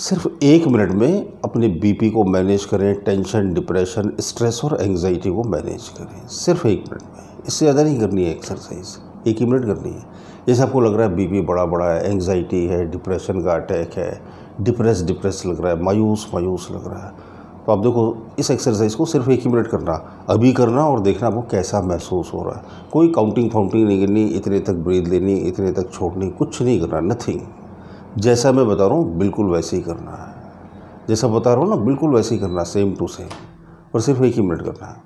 सिर्फ एक मिनट में अपने बीपी को मैनेज करें टेंशन डिप्रेशन स्ट्रेस और एंजाइटी को मैनेज करें सिर्फ एक मिनट में इससे ज़्यादा नहीं करनी है एक्सरसाइज एक ही मिनट करनी है जैसे आपको लग रहा है बीपी बड़ा बड़ा है एंजाइटी है डिप्रेशन का अटैक है डिप्रेस डिप्रेस लग रहा है मायूस मायूस लग रहा है तो आप देखो इस एक्सरसाइज को सिर्फ एक ही मिनट करना अभी करना और देखना आपको कैसा महसूस हो रहा है कोई काउंटिंग फाउंटिंग नहीं करनी इतने तक ब्रीद लेनी इतने तक छोड़नी कुछ नहीं करना नथिंग जैसा मैं बता रहा हूँ बिल्कुल वैसे ही करना है जैसा बता रहा हूँ ना बिल्कुल वैसे ही करना है सेम टू सेम और सिर्फ एक ही मिनट करना है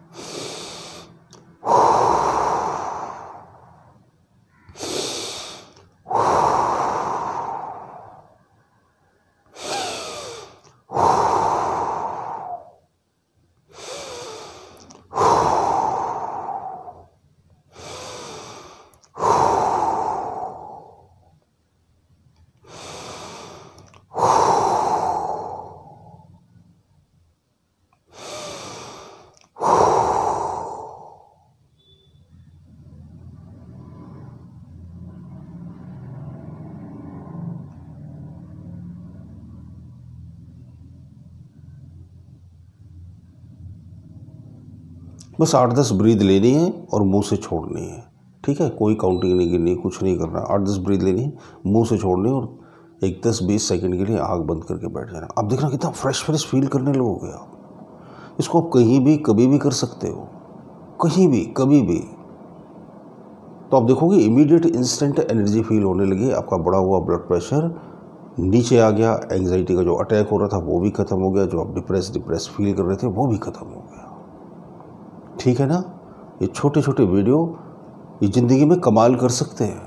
बस आठ दस ब्रीद लेनी है और मुंह से छोड़नी है ठीक है कोई काउंटिंग नहीं करनी कुछ नहीं करना आठ दस ब्रीद लेनी है मुंह से छोड़नी और एक दस बीस सेकंड के लिए आग बंद करके बैठ जाना आप देखना कितना फ्रेश फ्रेश फील करने लगोगे आप इसको आप कहीं भी कभी भी कर सकते हो कहीं भी कभी भी तो आप देखोगे इमीडिएट इंस्टेंट एनर्जी फील होने लगी आपका बड़ा हुआ ब्लड प्रेशर नीचे आ गया एंग्जाइटी का जो अटैक हो रहा था वो भी खत्म हो गया जो आप डिप्रेस डिप्रेस फील कर रहे थे वो भी खत्म हो गया ठीक है ना ये छोटे छोटे वीडियो ये ज़िंदगी में कमाल कर सकते हैं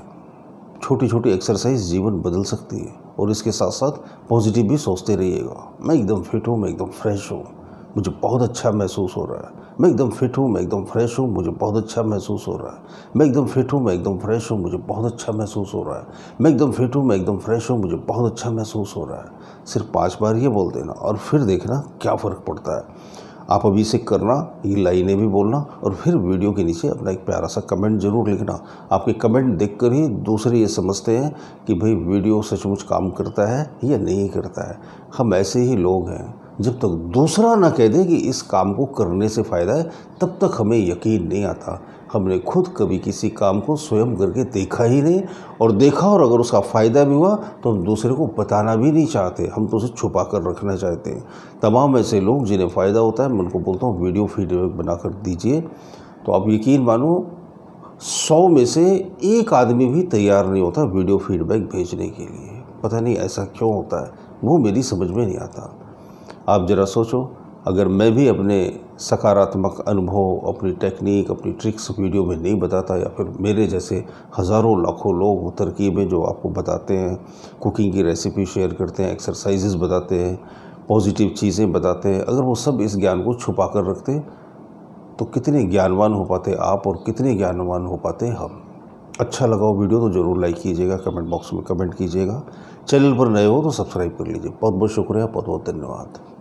छोटी छोटी एक्सरसाइज जीवन बदल सकती है और इसके साथ साथ पॉजिटिव भी सोचते रहिएगा मैं एकदम फिट हूँ मैं एकदम फ्रेश हूँ मुझे बहुत अच्छा महसूस हो रहा है मैं एकदम फिट हूँ मैं एकदम फ्रेश हूँ मुझे बहुत अच्छा महसूस हो रहा है मैं एकदम फिट हूँ मैं एकदम फ्रेश हूँ मुझे बहुत अच्छा महसूस हो रहा है मैं एकदम फिट हूँ मैं एकदम फ्रेश हूँ मुझे बहुत अच्छा महसूस हो रहा है सिर्फ पाँच बार ये बोल देना और फिर देखना क्या फ़र्क पड़ता है आप अभी से करना ये लाइनें भी बोलना और फिर वीडियो के नीचे अपना एक प्यारा सा कमेंट जरूर लिखना आपके कमेंट देखकर ही दूसरे ये समझते हैं कि भाई वीडियो सचमुच काम करता है या नहीं करता है हम ऐसे ही लोग हैं जब तक दूसरा ना कह दे कि इस काम को करने से फ़ायदा है तब तक हमें यकीन नहीं आता हमने खुद कभी किसी काम को स्वयं करके देखा ही नहीं और देखा और अगर उसका फ़ायदा भी हुआ तो हम दूसरे को बताना भी नहीं चाहते हम तो उसे छुपा कर रखना चाहते हैं तमाम ऐसे लोग जिन्हें फ़ायदा होता है मैं उनको बोलता हूँ वीडियो फीडबैक बना कर दीजिए तो आप यकीन मानो सौ में से एक आदमी भी तैयार नहीं होता वीडियो फीडबैक भेजने के लिए पता नहीं ऐसा क्यों होता है वो मेरी समझ में नहीं आता आप ज़रा सोचो अगर मैं भी अपने सकारात्मक अनुभव अपनी टेक्निक अपनी ट्रिक्स वीडियो में नहीं बताता या फिर मेरे जैसे हज़ारों लाखों लोग वो तरकीबें जो आपको बताते हैं कुकिंग की रेसिपी शेयर करते हैं एक्सरसाइजेज बताते हैं पॉजिटिव चीज़ें बताते हैं अगर वो सब इस ज्ञान को छुपा कर रखते तो कितने ज्ञानवान हो पाते आप और कितने ज्ञानवान हो पाते हम अच्छा लगा हो वीडियो तो ज़रूर लाइक कीजिएगा कमेंट बॉक्स में कमेंट कीजिएगा चैनल पर नए हो तो सब्सक्राइब कर लीजिए बहुत बहुत शुक्रिया बहुत बहुत धन्यवाद